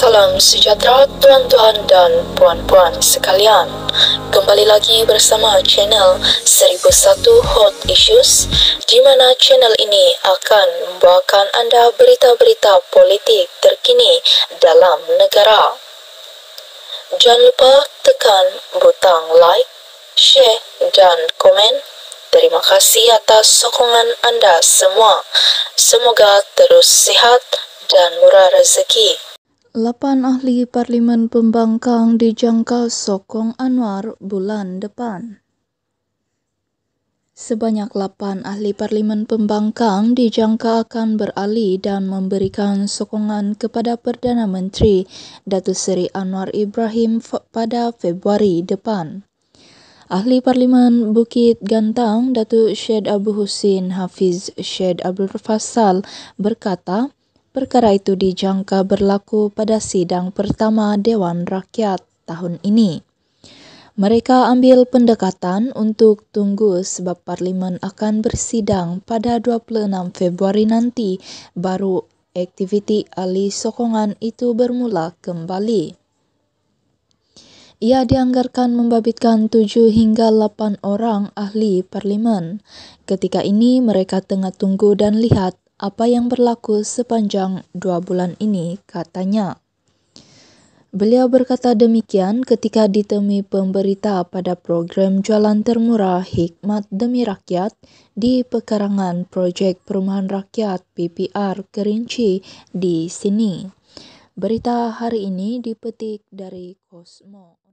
Salam sejahtera tuan-tuan dan puan-puan sekalian. Kembali lagi bersama channel 1001 Hot Issues di mana channel ini akan membawakan anda berita-berita politik terkini dalam negara. Jangan lupa tekan butang like, share dan komen. Terima kasih atas sokongan anda semua. Semoga terus sihat dan murah rezeki. Lapan ahli Parlimen Pembangkang dijangka sokong Anwar bulan depan. Sebanyak lapan ahli Parlimen Pembangkang dijangka akan beralih dan memberikan sokongan kepada Perdana Menteri Datuk Seri Anwar Ibrahim pada Februari depan. Ahli Parlimen Bukit Gantang, Datuk Syed Abu Husin Hafiz Syed Abdul Fasal berkata, Perkara itu dijangka berlaku pada sidang pertama Dewan Rakyat tahun ini. Mereka ambil pendekatan untuk tunggu sebab parlimen akan bersidang pada 26 Februari nanti baru aktiviti ahli sokongan itu bermula kembali. Ia dianggarkan membabitkan 7 hingga 8 orang ahli parlimen. Ketika ini mereka tengah tunggu dan lihat apa yang berlaku sepanjang dua bulan ini, katanya. Beliau berkata demikian ketika ditemui pemberita pada program jualan termurah Hikmat Demi Rakyat di pekarangan Projek Perumahan Rakyat PPR Kerinci di sini. Berita hari ini dipetik dari Kosmo.